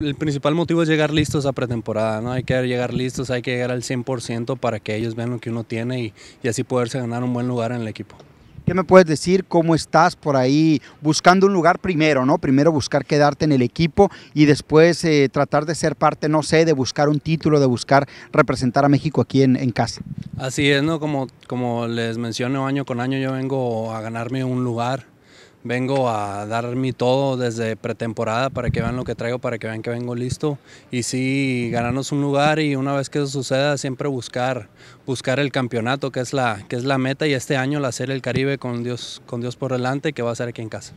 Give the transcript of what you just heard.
El principal motivo es llegar listos a pretemporada, ¿no? Hay que llegar listos, hay que llegar al 100% para que ellos vean lo que uno tiene y, así poderse ganar un buen lugar en el equipo. ¿Qué me puedes decir? ¿Cómo estás por ahí buscando un lugar primero, no? Primero buscar quedarte en el equipo y después eh, tratar de ser parte, no sé, de buscar un título, de buscar representar a México aquí en, casa. Así es, ¿no? Como, como les menciono año con año, yo vengo a ganarme un lugar Vengo a dar mi todo desde pretemporada para que vean lo que traigo, para que vean que vengo listo. Y sí, ganarnos un lugar y una vez que eso suceda, siempre buscar, buscar el campeonato, que es la, que es la meta. Y este año la Serie el Caribe con Dios, con Dios por delante, que va a ser aquí en casa.